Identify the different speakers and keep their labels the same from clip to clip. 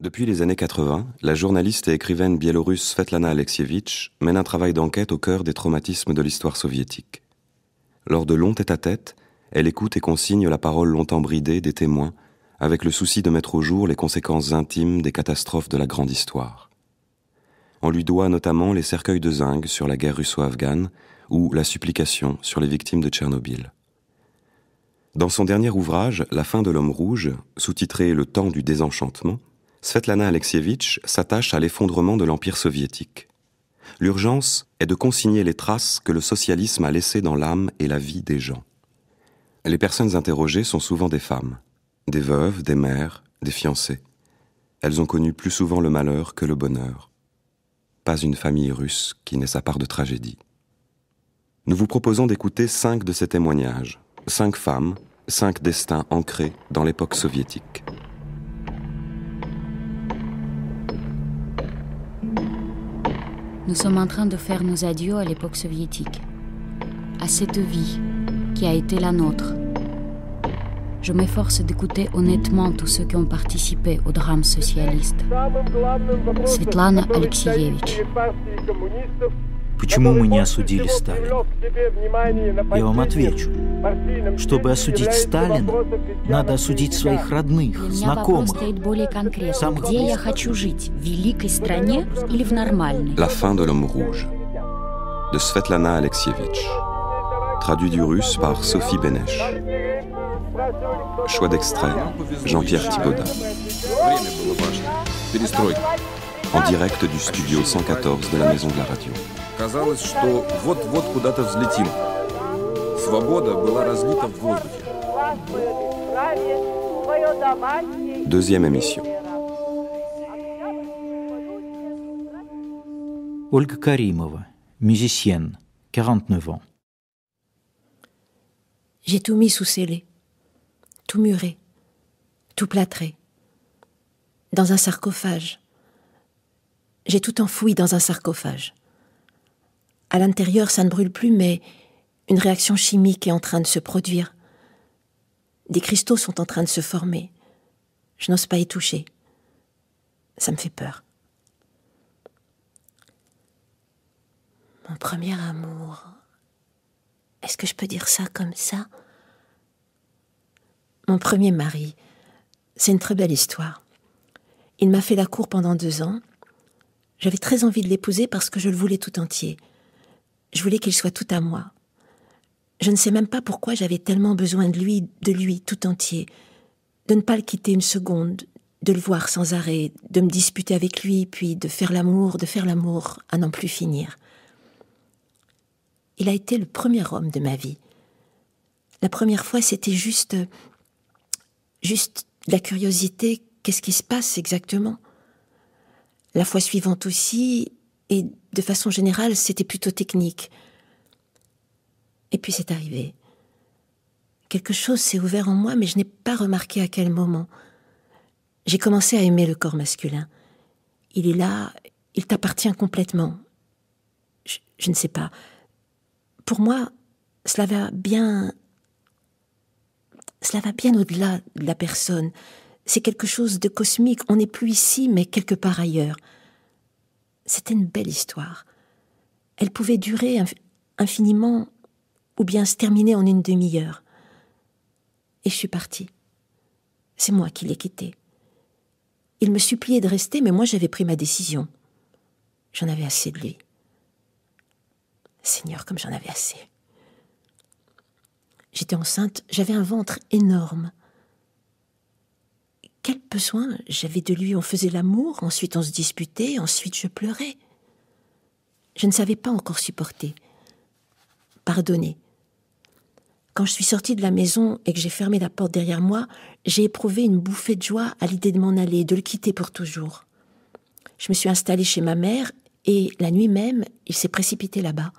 Speaker 1: Depuis les années 80, la journaliste et écrivaine biélorusse Svetlana Alexievitch mène un travail d'enquête au cœur des traumatismes de l'histoire soviétique. Lors de longs tête-à-tête, elle écoute et consigne la parole longtemps bridée des témoins, avec le souci de mettre au jour les conséquences intimes des catastrophes de la grande histoire. On lui doit notamment les cercueils de zinc sur la guerre russo-afghane ou la supplication sur les victimes de Tchernobyl. Dans son dernier ouvrage, La fin de l'homme rouge, sous-titré Le temps du désenchantement, Svetlana Alexievitch s'attache à l'effondrement de l'Empire soviétique. L'urgence est de consigner les traces que le socialisme a laissées dans l'âme et la vie des gens. Les personnes interrogées sont souvent des femmes, des veuves, des mères, des fiancées. Elles ont connu plus souvent le malheur que le bonheur. Pas une famille russe qui n'ait sa part de tragédie. Nous vous proposons d'écouter cinq de ces témoignages, cinq femmes, cinq destins ancrés dans l'époque soviétique.
Speaker 2: nous sommes en train de faire nos adieux à l'époque soviétique, à cette vie qui a été la nôtre. Je m'efforce d'écouter honnêtement tous ceux qui ont participé au drame socialiste. Svetlana Alexievich. La fin de l'homme rouge
Speaker 1: de Svetlana Alexievich. Traduit du russe par Sophie Benesh. Choix d'extrait, Jean-Pierre En direct du studio 114 de la Maison de la Radio. Deuxième émission. Olga Karimova,
Speaker 3: musicienne, 49 ans.
Speaker 2: J'ai tout mis sous scellé, tout muré, tout plâtré, dans un sarcophage. J'ai tout enfoui dans un sarcophage. À l'intérieur, ça ne brûle plus, mais une réaction chimique est en train de se produire. Des cristaux sont en train de se former. Je n'ose pas y toucher. Ça me fait peur. Mon premier amour. Est-ce que je peux dire ça comme ça Mon premier mari. C'est une très belle histoire. Il m'a fait la cour pendant deux ans. J'avais très envie de l'épouser parce que je le voulais tout entier. Je voulais qu'il soit tout à moi. Je ne sais même pas pourquoi j'avais tellement besoin de lui, de lui tout entier, de ne pas le quitter une seconde, de le voir sans arrêt, de me disputer avec lui, puis de faire l'amour, de faire l'amour, à n'en plus finir. Il a été le premier homme de ma vie. La première fois, c'était juste, juste la curiosité, qu'est-ce qui se passe exactement La fois suivante aussi, et de façon générale, c'était plutôt technique. Et puis c'est arrivé. Quelque chose s'est ouvert en moi, mais je n'ai pas remarqué à quel moment. J'ai commencé à aimer le corps masculin. Il est là, il t'appartient complètement. Je, ne sais pas. Pour moi, cela va bien. Cela va bien au-delà de la personne. C'est quelque chose de cosmique. On n'est plus ici, mais quelque part ailleurs. C'était une belle histoire. Elle pouvait durer infiniment ou bien se terminer en une demi-heure. Et je suis partie. C'est moi qui l'ai quittée. Il me suppliait de rester, mais moi j'avais pris ma décision. J'en avais assez de lui. Seigneur, comme j'en avais assez. J'étais enceinte, j'avais un ventre énorme. Quel besoin j'avais de lui On faisait l'amour, ensuite on se disputait, ensuite je pleurais. Je ne savais pas encore supporter. Pardonner. Quand je suis sortie de la maison et que j'ai fermé la porte derrière moi, j'ai éprouvé une bouffée de joie à l'idée de m'en aller, de le quitter pour toujours. Je me suis installée chez ma mère et la nuit même, il s'est précipité là-bas.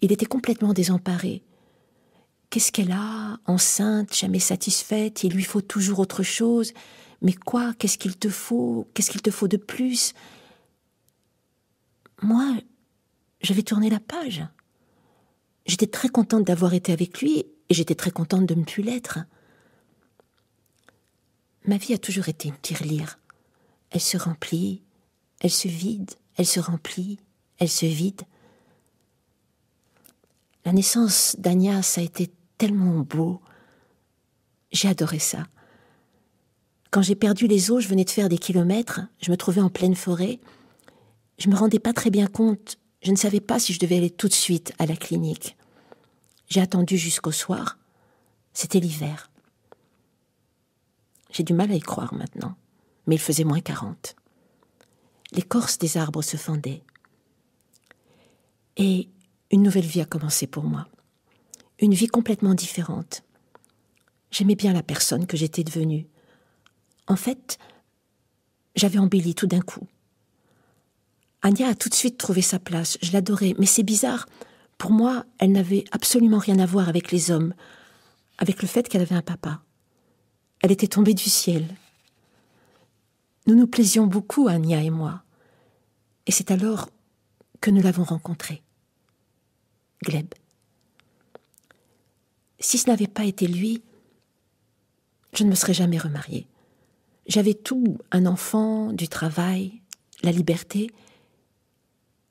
Speaker 2: Il était complètement désemparé. Qu'est-ce qu'elle a, enceinte, jamais satisfaite, il lui faut toujours autre chose Mais quoi Qu'est-ce qu'il te faut Qu'est-ce qu'il te faut de plus Moi, j'avais tourné la page. J'étais très contente d'avoir été avec lui et j'étais très contente de ne plus l'être. Ma vie a toujours été une tirelire. Elle se remplit, elle se vide, elle se remplit, elle se vide. La naissance d'Agnès a été tellement beau. J'ai adoré ça. Quand j'ai perdu les eaux, je venais de faire des kilomètres, je me trouvais en pleine forêt. Je me rendais pas très bien compte, je ne savais pas si je devais aller tout de suite à la clinique. J'ai attendu jusqu'au soir. C'était l'hiver. J'ai du mal à y croire maintenant, mais il faisait moins 40. L'écorce des arbres se fendait. Et une nouvelle vie a commencé pour moi une vie complètement différente. J'aimais bien la personne que j'étais devenue. En fait, j'avais embelli tout d'un coup. Anya a tout de suite trouvé sa place, je l'adorais, mais c'est bizarre. Pour moi, elle n'avait absolument rien à voir avec les hommes, avec le fait qu'elle avait un papa. Elle était tombée du ciel. Nous nous plaisions beaucoup, Anya et moi, et c'est alors que nous l'avons rencontrée. Gleb si ce n'avait pas été lui, je ne me serais jamais remariée. J'avais tout, un enfant, du travail, la liberté.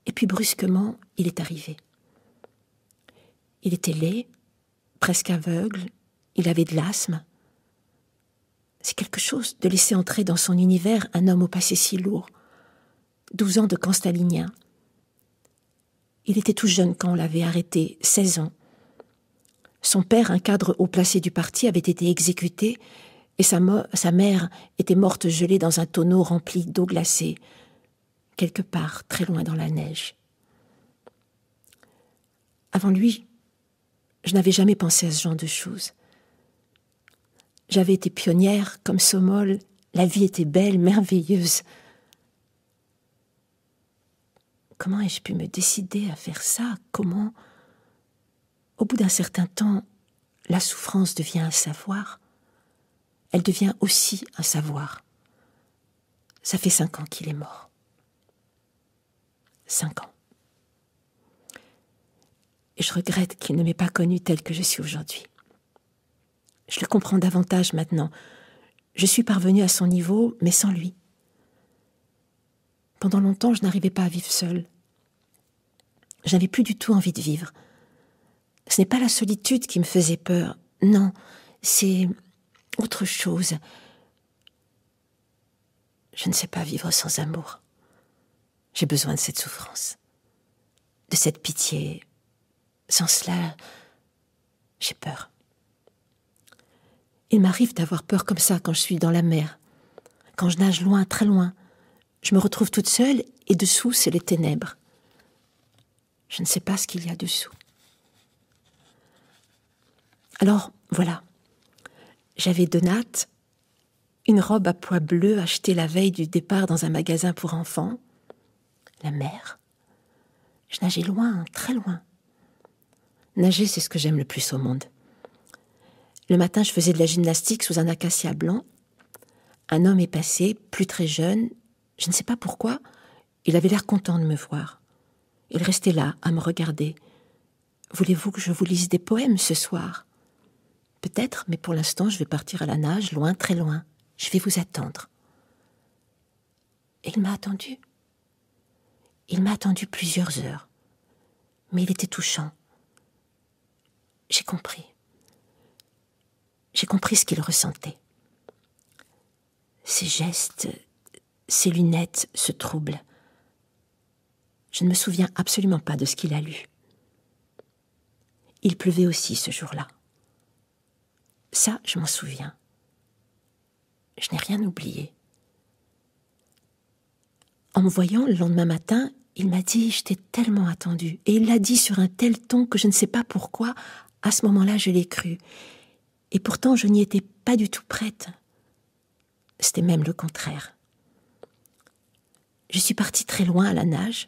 Speaker 2: Et puis brusquement, il est arrivé. Il était laid, presque aveugle, il avait de l'asthme. C'est quelque chose de laisser entrer dans son univers un homme au passé si lourd. Douze ans de camp Il était tout jeune quand on l'avait arrêté, seize ans. Son père, un cadre haut placé du parti, avait été exécuté et sa, mère était morte gelée dans un tonneau rempli d'eau glacée, quelque part très loin dans la neige. Avant lui, je n'avais jamais pensé à ce genre de choses. J'avais été pionnière comme Somol, la vie était belle, merveilleuse. Comment ai-je pu me décider à faire ça Comment au bout d'un certain temps, la souffrance devient un savoir. Elle devient aussi un savoir. Ça fait cinq ans qu'il est mort. Cinq ans. Et je regrette qu'il ne m'ait pas connue telle que je suis aujourd'hui. Je le comprends davantage maintenant. Je suis parvenue à son niveau, mais sans lui. Pendant longtemps, je n'arrivais pas à vivre seule. n'avais plus du tout envie de vivre. Ce n'est pas la solitude qui me faisait peur, non, c'est autre chose. Je ne sais pas vivre sans amour. J'ai besoin de cette souffrance, de cette pitié. Sans cela, j'ai peur. Il m'arrive d'avoir peur comme ça quand je suis dans la mer, quand je nage loin, très loin. Je me retrouve toute seule et dessous, c'est les ténèbres. Je ne sais pas ce qu'il y a dessous. Alors, voilà. J'avais deux nattes, une robe à pois bleu achetée la veille du départ dans un magasin pour enfants, la mer. Je nageais loin, très loin. Nager, c'est ce que j'aime le plus au monde. Le matin, je faisais de la gymnastique sous un acacia blanc. Un homme est passé, plus très jeune. Je ne sais pas pourquoi. Il avait l'air content de me voir. Il restait là, à me regarder. Voulez-vous que je vous lise des poèmes ce soir Peut-être, mais pour l'instant, je vais partir à la nage, loin, très loin. Je vais vous attendre. Et il m'a attendu. Il m'a attendu plusieurs heures. Mais il était touchant. J'ai compris. J'ai compris ce qu'il ressentait. Ses gestes, ses lunettes se trouble. Je ne me souviens absolument pas de ce qu'il a lu. Il pleuvait aussi ce jour-là. Ça, je m'en souviens. Je n'ai rien oublié. En me voyant le lendemain matin, il m'a dit Je t'ai tellement attendue. » Et il l'a dit sur un tel ton que je ne sais pas pourquoi, à ce moment-là, je l'ai cru. Et pourtant, je n'y étais pas du tout prête. C'était même le contraire. Je suis partie très loin à la nage.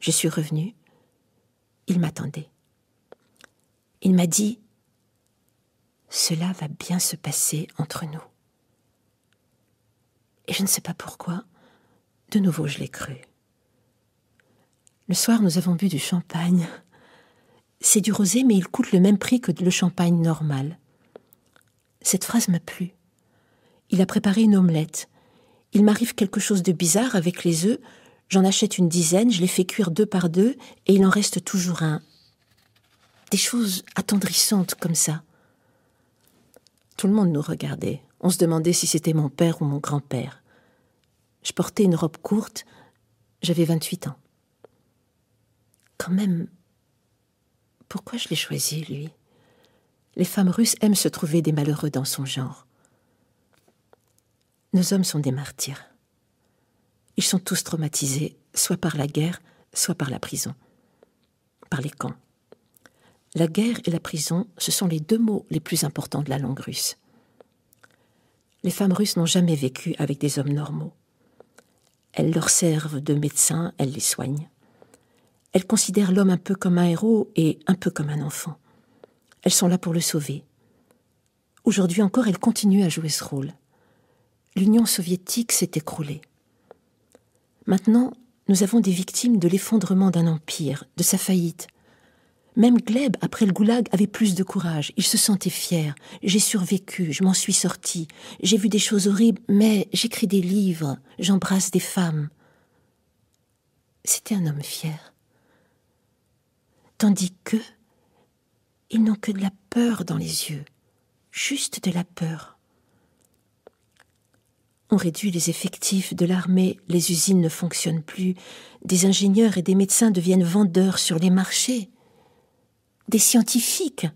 Speaker 2: Je suis revenue. Il m'attendait. Il m'a dit cela va bien se passer entre nous. Et je ne sais pas pourquoi, de nouveau je l'ai cru. Le soir, nous avons bu du champagne. C'est du rosé, mais il coûte le même prix que le champagne normal. Cette phrase m'a plu. Il a préparé une omelette. Il m'arrive quelque chose de bizarre avec les œufs. J'en achète une dizaine, je les fais cuire deux par deux, et il en reste toujours un. Des choses attendrissantes comme ça. Tout le monde nous regardait. On se demandait si c'était mon père ou mon grand-père. Je portais une robe courte. J'avais 28 ans. Quand même, pourquoi je l'ai choisi, lui Les femmes russes aiment se trouver des malheureux dans son genre. Nos hommes sont des martyrs. Ils sont tous traumatisés, soit par la guerre, soit par la prison, par les camps. La guerre et la prison, ce sont les deux mots les plus importants de la langue russe. Les femmes russes n'ont jamais vécu avec des hommes normaux. Elles leur servent de médecins, elles les soignent. Elles considèrent l'homme un peu comme un héros et un peu comme un enfant. Elles sont là pour le sauver. Aujourd'hui encore, elles continuent à jouer ce rôle. L'Union soviétique s'est écroulée. Maintenant, nous avons des victimes de l'effondrement d'un empire, de sa faillite, même Gleb, après le goulag, avait plus de courage. Il se sentait fier. J'ai survécu, je m'en suis sorti. J'ai vu des choses horribles, mais j'écris des livres, j'embrasse des femmes. C'était un homme fier. Tandis que, ils n'ont que de la peur dans les yeux. Juste de la peur. On réduit les effectifs de l'armée, les usines ne fonctionnent plus, des ingénieurs et des médecins deviennent vendeurs sur les marchés des scientifiques.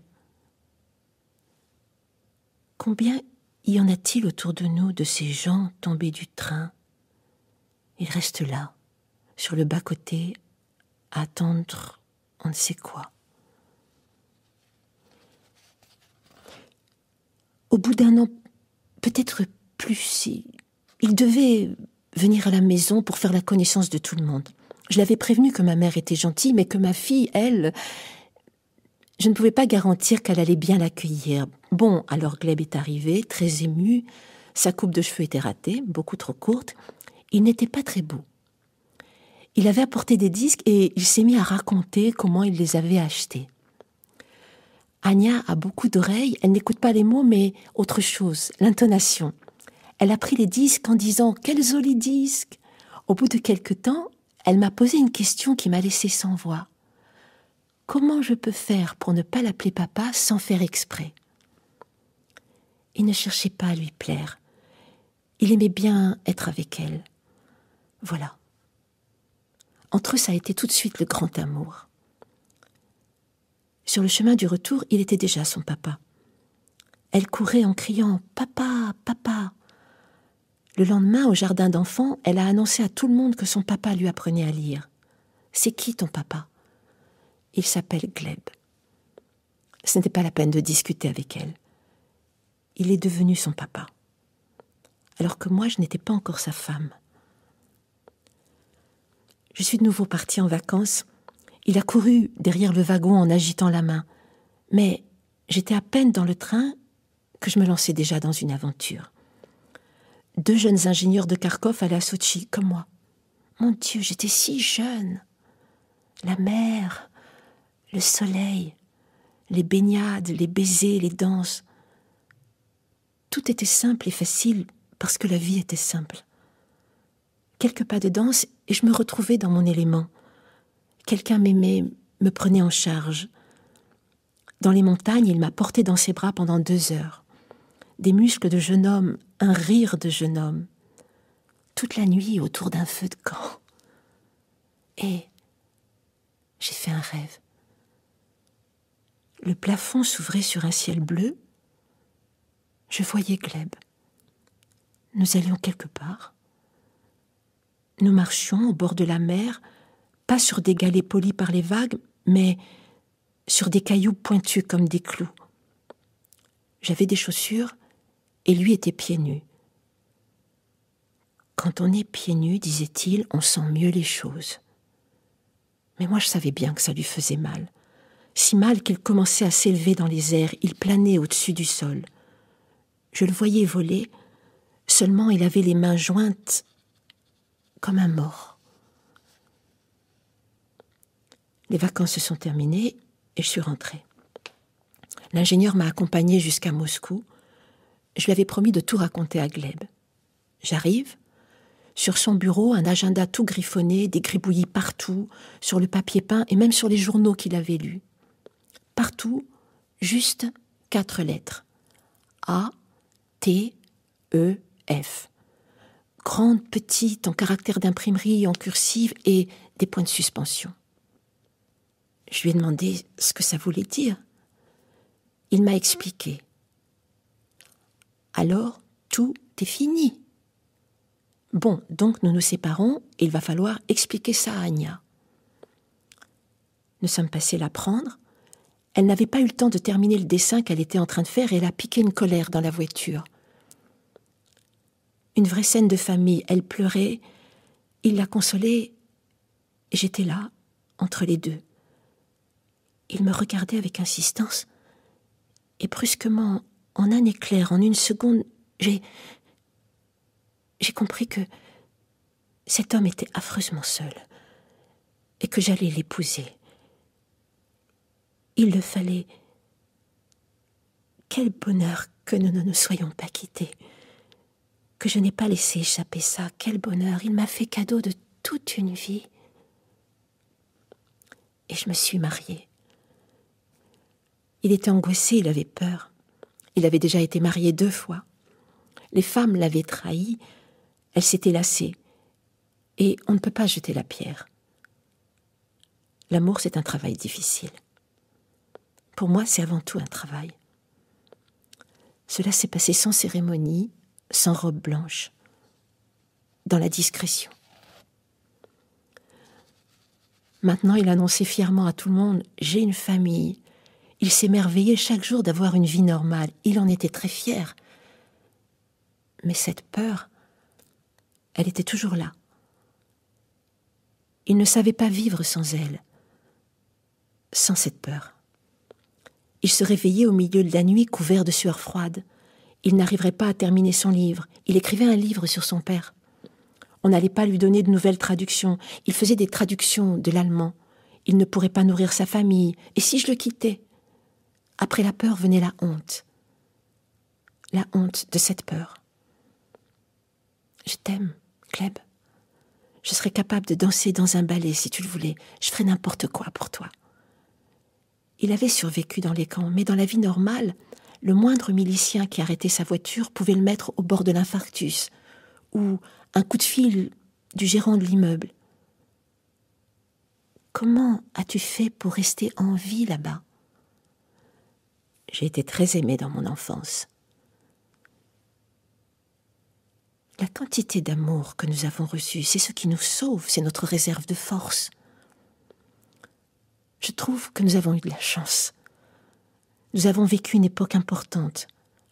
Speaker 2: Combien y en a-t-il autour de nous de ces gens tombés du train Ils restent là, sur le bas-côté, à attendre on ne sait quoi. Au bout d'un an, peut-être plus, il devait venir à la maison pour faire la connaissance de tout le monde. Je l'avais prévenu que ma mère était gentille, mais que ma fille, elle, je ne pouvais pas garantir qu'elle allait bien l'accueillir. Bon, alors Gleb est arrivé, très ému. Sa coupe de cheveux était ratée, beaucoup trop courte. Il n'était pas très beau. Il avait apporté des disques et il s'est mis à raconter comment il les avait achetés. Anya a beaucoup d'oreilles, elle n'écoute pas les mots, mais autre chose, l'intonation. Elle a pris les disques en disant quels joli disques ». Au bout de quelque temps, elle m'a posé une question qui m'a laissé sans voix comment je peux faire pour ne pas l'appeler papa sans faire exprès Il ne cherchait pas à lui plaire. Il aimait bien être avec elle. Voilà. Entre eux, ça a été tout de suite le grand amour. Sur le chemin du retour, il était déjà son papa. Elle courait en criant Papa, papa Le lendemain, au jardin d'enfants, elle a annoncé à tout le monde que son papa lui apprenait à lire. C'est qui ton papa il s'appelle Gleb. Ce n'était pas la peine de discuter avec elle. Il est devenu son papa. Alors que moi, je n'étais pas encore sa femme. Je suis de nouveau partie en vacances. Il a couru derrière le wagon en agitant la main. Mais j'étais à peine dans le train que je me lançais déjà dans une aventure. Deux jeunes ingénieurs de Kharkov allaient à Sochi, comme moi. Mon Dieu, j'étais si jeune. La mer, le soleil, les baignades, les baisers, les danses. Tout était simple et facile parce que la vie était simple. Quelques pas de danse et je me retrouvais dans mon élément. Quelqu'un m'aimait, me prenait en charge. Dans les montagnes, il m'a porté dans ses bras pendant deux heures. Des muscles de jeune homme, un rire de jeune homme. Toute la nuit autour d'un feu de camp. Et j'ai fait un rêve le plafond s'ouvrait sur un ciel bleu, je voyais Gleb. Nous allions quelque part. Nous marchions au bord de la mer, pas sur des galets polis par les vagues, mais sur des cailloux pointus comme des clous. J'avais des chaussures et lui était pieds nus. Quand on est pieds nus, disait-il, on sent mieux les choses. Mais moi je savais bien que ça lui faisait mal si mal qu'il commençait à s'élever dans les airs, il planait au-dessus du sol. Je le voyais voler, seulement il avait les mains jointes comme un mort. Les vacances se sont terminées et je suis rentrée. L'ingénieur m'a accompagnée jusqu'à Moscou. Je lui avais promis de tout raconter à Gleb. J'arrive. Sur son bureau, un agenda tout griffonné, des gribouillis partout, sur le papier peint et même sur les journaux qu'il avait lus. Partout, juste quatre lettres. A, T, E, F. Grande, petite, en caractère d'imprimerie, en cursive et des points de suspension. Je lui ai demandé ce que ça voulait dire. Il m'a expliqué. Alors, tout est fini. Bon, donc nous nous séparons et il va falloir expliquer ça à Anya. Nous sommes passés l'apprendre prendre, elle n'avait pas eu le temps de terminer le dessin qu'elle était en train de faire et elle a piqué une colère dans la voiture. Une vraie scène de famille. Elle pleurait, il l'a et J'étais là, entre les deux. Il me regardait avec insistance. Et brusquement, en un éclair, en une seconde, j'ai. J'ai compris que cet homme était affreusement seul et que j'allais l'épouser. Il le fallait. Quel bonheur que nous ne nous soyons pas quittés, que je n'ai pas laissé échapper ça, quel bonheur, il m'a fait cadeau de toute une vie. Et je me suis mariée. Il était angoissé, il avait peur. Il avait déjà été marié deux fois. Les femmes l'avaient trahi, elle s'était lassée. Et on ne peut pas jeter la pierre. L'amour, c'est un travail difficile. Pour moi, c'est avant tout un travail. Cela s'est passé sans cérémonie, sans robe blanche, dans la discrétion. Maintenant, il annonçait fièrement à tout le monde J'ai une famille. Il s'émerveillait chaque jour d'avoir une vie normale. Il en était très fier. Mais cette peur, elle était toujours là. Il ne savait pas vivre sans elle, sans cette peur. Il se réveillait au milieu de la nuit couvert de sueur froide. Il n'arriverait pas à terminer son livre. Il écrivait un livre sur son père. On n'allait pas lui donner de nouvelles traductions. Il faisait des traductions de l'allemand. Il ne pourrait pas nourrir sa famille. Et si je le quittais Après la peur venait la honte. La honte de cette peur. Je t'aime, Kleb. Je serais capable de danser dans un ballet si tu le voulais. Je ferais n'importe quoi pour toi. Il avait survécu dans les camps, mais dans la vie normale, le moindre milicien qui arrêtait sa voiture pouvait le mettre au bord de l'infarctus, ou un coup de fil du gérant de l'immeuble. Comment as-tu fait pour rester en vie là-bas J'ai été très aimé dans mon enfance. La quantité d'amour que nous avons reçu, c'est ce qui nous sauve, c'est notre réserve de force. Je trouve que nous avons eu de la chance. Nous avons vécu une époque importante,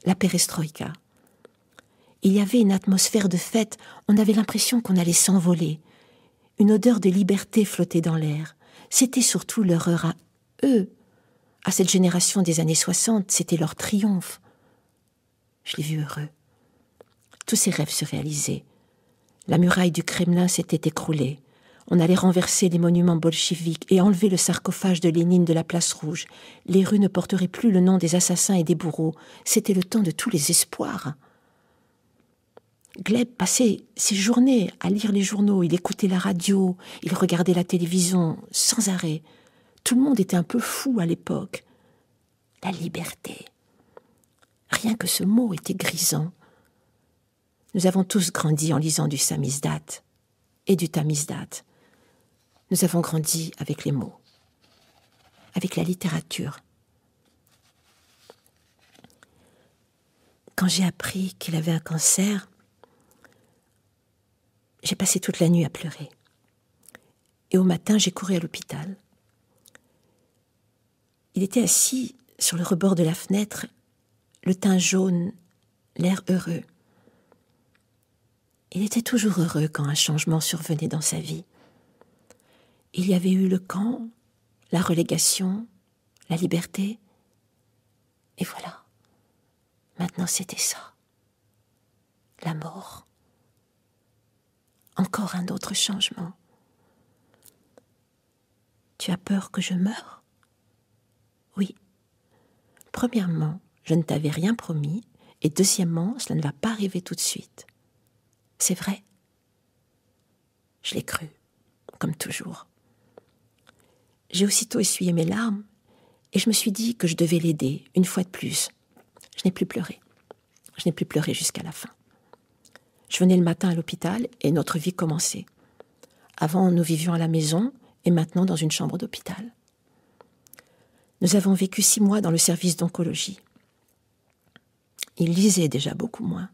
Speaker 2: la perestroïka. Il y avait une atmosphère de fête, on avait l'impression qu'on allait s'envoler. Une odeur de liberté flottait dans l'air. C'était surtout leur heure à eux. À cette génération des années 60, c'était leur triomphe. Je l'ai vu heureux. Tous ses rêves se réalisaient. La muraille du Kremlin s'était écroulée. On allait renverser les monuments bolcheviques et enlever le sarcophage de Lénine de la place rouge. Les rues ne porteraient plus le nom des assassins et des bourreaux. C'était le temps de tous les espoirs. Gleb passait ses journées à lire les journaux, il écoutait la radio, il regardait la télévision sans arrêt. Tout le monde était un peu fou à l'époque. La liberté. Rien que ce mot était grisant. Nous avons tous grandi en lisant du samizdat et du tamizdat. Nous avons grandi avec les mots, avec la littérature. Quand j'ai appris qu'il avait un cancer, j'ai passé toute la nuit à pleurer. Et au matin, j'ai couru à l'hôpital. Il était assis sur le rebord de la fenêtre, le teint jaune, l'air heureux. Il était toujours heureux quand un changement survenait dans sa vie. Il y avait eu le camp, la relégation, la liberté. Et voilà. Maintenant c'était ça. La mort. Encore un autre changement. Tu as peur que je meure Oui. Premièrement, je ne t'avais rien promis, et deuxièmement, cela ne va pas arriver tout de suite. C'est vrai Je l'ai cru, comme toujours. J'ai aussitôt essuyé mes larmes et je me suis dit que je devais l'aider une fois de plus. Je n'ai plus pleuré. Je n'ai plus pleuré jusqu'à la fin. Je venais le matin à l'hôpital et notre vie commençait. Avant, nous vivions à la maison et maintenant dans une chambre d'hôpital. Nous avons vécu six mois dans le service d'oncologie. Il lisait déjà beaucoup moins.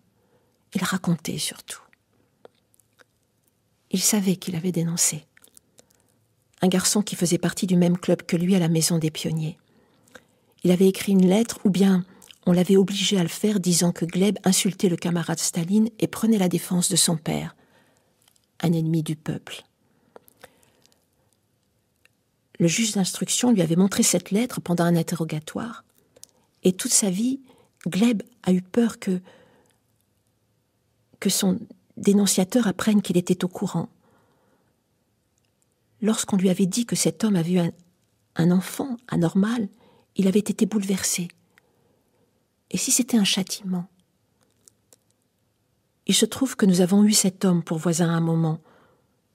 Speaker 2: Il racontait surtout. Il savait qu'il avait dénoncé un garçon qui faisait partie du même club que lui à la Maison des Pionniers. Il avait écrit une lettre, ou bien on l'avait obligé à le faire, disant que Gleb insultait le camarade Staline et prenait la défense de son père, un ennemi du peuple. Le juge d'instruction lui avait montré cette lettre pendant un interrogatoire, et toute sa vie, Gleb a eu peur que, que son dénonciateur apprenne qu'il était au courant. Lorsqu'on lui avait dit que cet homme avait eu un, enfant anormal, il avait été bouleversé. Et si c'était un châtiment Il se trouve que nous avons eu cet homme pour voisin un moment.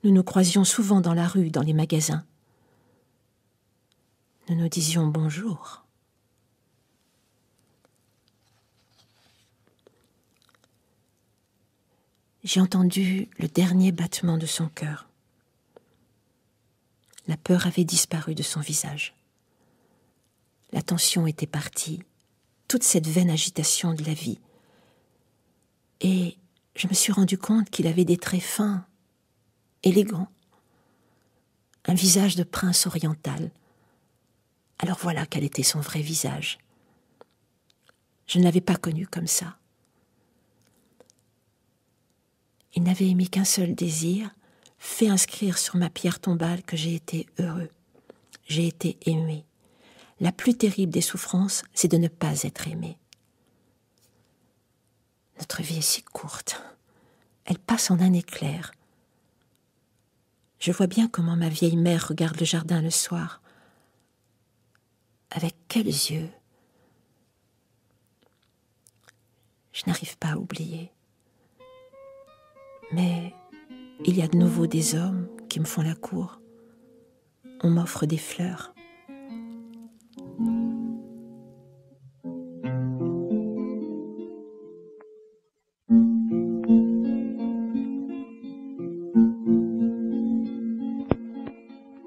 Speaker 2: Nous nous croisions souvent dans la rue, dans les magasins. Nous nous disions bonjour. J'ai entendu le dernier battement de son cœur. La peur avait disparu de son visage. La tension était partie, toute cette vaine agitation de la vie. Et je me suis rendu compte qu'il avait des traits fins, élégants, un visage de prince oriental. Alors voilà quel était son vrai visage. Je ne l'avais pas connu comme ça. Il n'avait émis qu'un seul désir, Fais inscrire sur ma pierre tombale que j'ai été heureux, j'ai été aimé. La plus terrible des souffrances, c'est de ne pas être aimé. Notre vie est si courte. Elle passe en un éclair. Je vois bien comment ma vieille mère regarde le jardin le soir. Avec quels yeux Je n'arrive pas à oublier. Mais il y a de nouveau des hommes qui me font la cour. On m'offre des fleurs.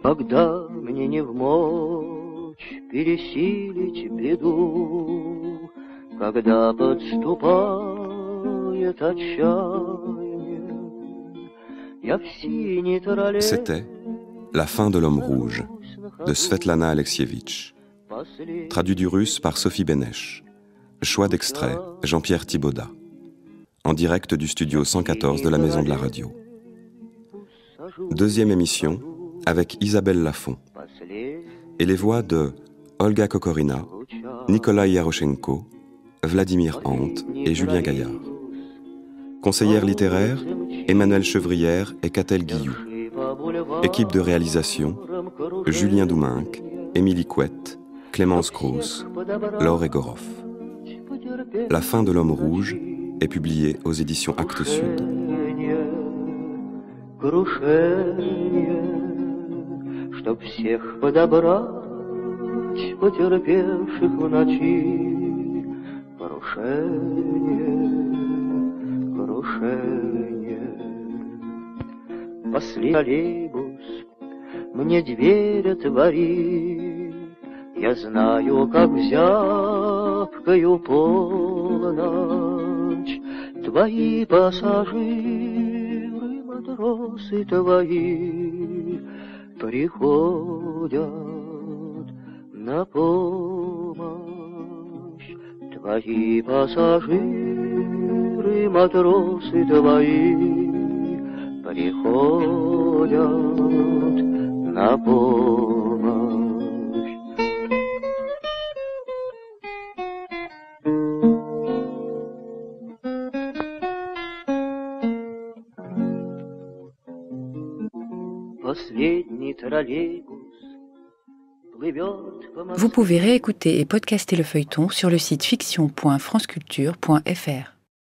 Speaker 3: Когда мне не в мочь пересилить беду, Когда подступает отчаяние, c'était
Speaker 1: La fin de l'homme rouge de Svetlana Alexievitch, traduit du russe par Sophie Benesch. Choix d'extrait Jean-Pierre Thibaudat, en direct du studio 114 de la Maison de la Radio. Deuxième émission avec Isabelle Lafont et les voix de Olga Kokorina, Nikolai Yaroshenko, Vladimir Hant et Julien Gaillard. Conseillère littéraire, Emmanuel Chevrière et Catel Guillou. Équipe de réalisation, Julien Douminc, Émilie Couette, Clémence Cross, Laure Gorov. La fin de l'homme rouge est publiée aux éditions Actes Sud.
Speaker 3: машине. Пошли троллейбус, мне дверь отвори, Я знаю, как зябкою полночь Твои пассажиры, матросы твои, Приходят на помощь твои пассажиры. Vous
Speaker 2: pouvez réécouter et podcaster le feuilleton sur le site fiction.franceculture.fr.